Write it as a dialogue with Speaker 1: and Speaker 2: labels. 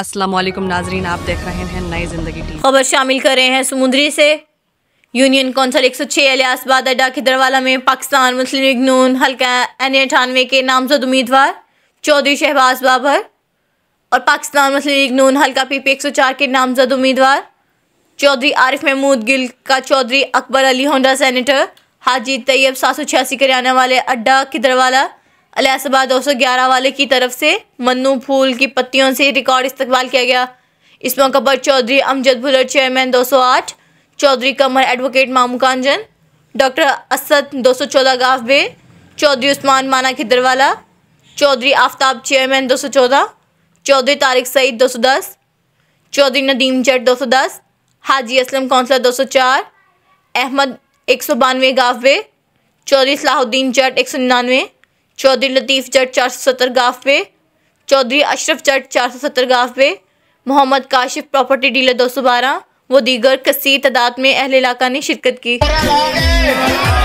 Speaker 1: अस्सलाम वालेकुम नाजरीन आप देख रहे हैं नई जिंदगी टीवी खबर शामिल कर रहे हैं समुद्री से यूनियन कौंसल 106 सौ अलियास अड्डा खिदरवाला में पाकिस्तान मुस्लिम लीग नून हल्का एन अठानवे के नामजद उम्मीदवार चौधरी शहबाज बाबर और पाकिस्तान मुस्लिम लीग नून हल्का पी पी के नामजद उम्मीदवार चौधरी आरिफ महमूद गिल का चौधरी अकबर अली होंडा सैनिटर हाजी तैयब सात सौ छियासी करियाना वाले अड्डा किदरवाला सौ ग्यारह वाले की तरफ से मन्नू फूल की पत्तियों से रिकॉर्ड इस्तेमाल किया गया इस मौके पर चौधरी अमजद भुलर चेयरमैन 208 चौधरी कमर एडवोकेट मामू कांजन डॉक्टर असद 214 गाफबे चौधरी उस्मान माना खिदरवाला चौधरी आफ्ताब चेयरमैन 214 चौधरी तारिक सईद 210 चौधरी नदीम जट 210 हाजी असलम कौंसलर 204 अहमद एक सौ बानवे गाफबे चौधरी सलाहुद्दीन जट एक सौ निन्यानवे चौधरी लतीफ़ जट चार सौ सत्तर गाफ पे चौधरी अशरफ जट चार सौ सत्तर गाफ पे मोहम्मद काशिफ प्रॉपर्टी डीलर दो सौ बारह वो दीगर कसी तादाद में अहल इलाका ने शिरकत की